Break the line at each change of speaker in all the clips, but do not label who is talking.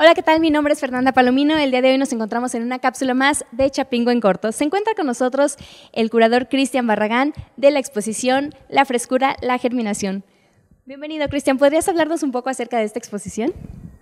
Hola, ¿qué tal? Mi nombre es Fernanda Palomino. El día de hoy nos encontramos en una cápsula más de Chapingo en Corto. Se encuentra con nosotros el curador Cristian Barragán de la exposición La Frescura, la Germinación. Bienvenido, Cristian. ¿Podrías hablarnos un poco acerca de esta exposición?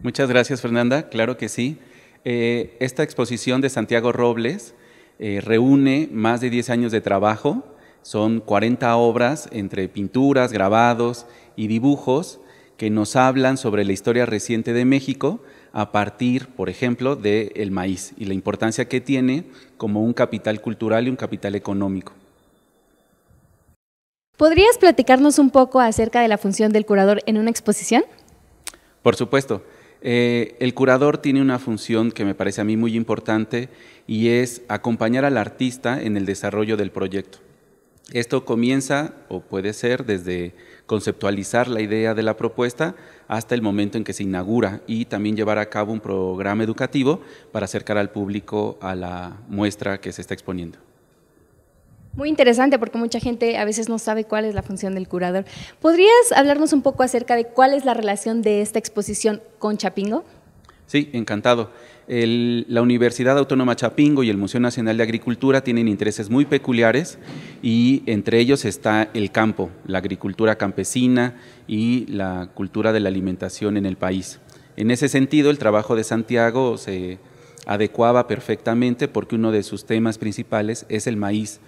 Muchas gracias, Fernanda. Claro que sí. Eh, esta exposición de Santiago Robles eh, reúne más de 10 años de trabajo. Son 40 obras entre pinturas, grabados y dibujos que nos hablan sobre la historia reciente de México a partir, por ejemplo, del maíz y la importancia que tiene como un capital cultural y un capital económico.
¿Podrías platicarnos un poco acerca de la función del curador en una exposición?
Por supuesto. Eh, el curador tiene una función que me parece a mí muy importante y es acompañar al artista en el desarrollo del proyecto. Esto comienza o puede ser desde conceptualizar la idea de la propuesta hasta el momento en que se inaugura y también llevar a cabo un programa educativo para acercar al público a la muestra que se está exponiendo.
Muy interesante porque mucha gente a veces no sabe cuál es la función del curador. ¿Podrías hablarnos un poco acerca de cuál es la relación de esta exposición con Chapingo?
Sí, encantado. la Universidad Autónoma Chapingo y el Museo Nacional de Agricultura tienen intereses muy peculiares y entre ellos está el campo, la agricultura campesina y la cultura de la alimentación en el país. En ese sentido, el trabajo de Santiago se adecuaba perfectamente porque uno de sus temas principales es el maíz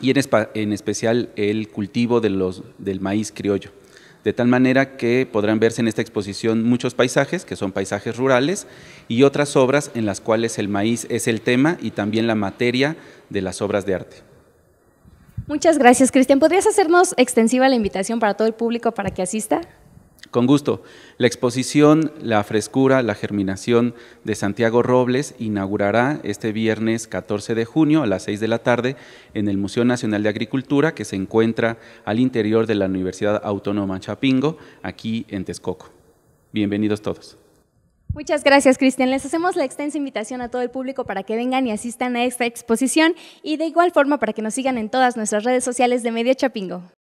y en, especial el cultivo de los, del maíz criollo de tal manera que podrán verse en esta exposición muchos paisajes, que son paisajes rurales, y otras obras en las cuales el maíz es el tema y también la materia de las obras de arte.
Muchas gracias, Cristian. ¿Podrías hacernos extensiva la invitación para todo el público para que asista?
Con gusto. La exposición La frescura, la germinación de Santiago Robles inaugurará este viernes 14 de junio a las 6 de la tarde en el Museo Nacional de Agricultura que se encuentra al interior de la Universidad Autónoma Chapingo, aquí en Texcoco. Bienvenidos todos.
Muchas gracias, Cristian. Les hacemos la extensa invitación a todo el público para que vengan y asistan a esta exposición y de igual forma para que nos sigan en todas nuestras redes sociales de Media Chapingo.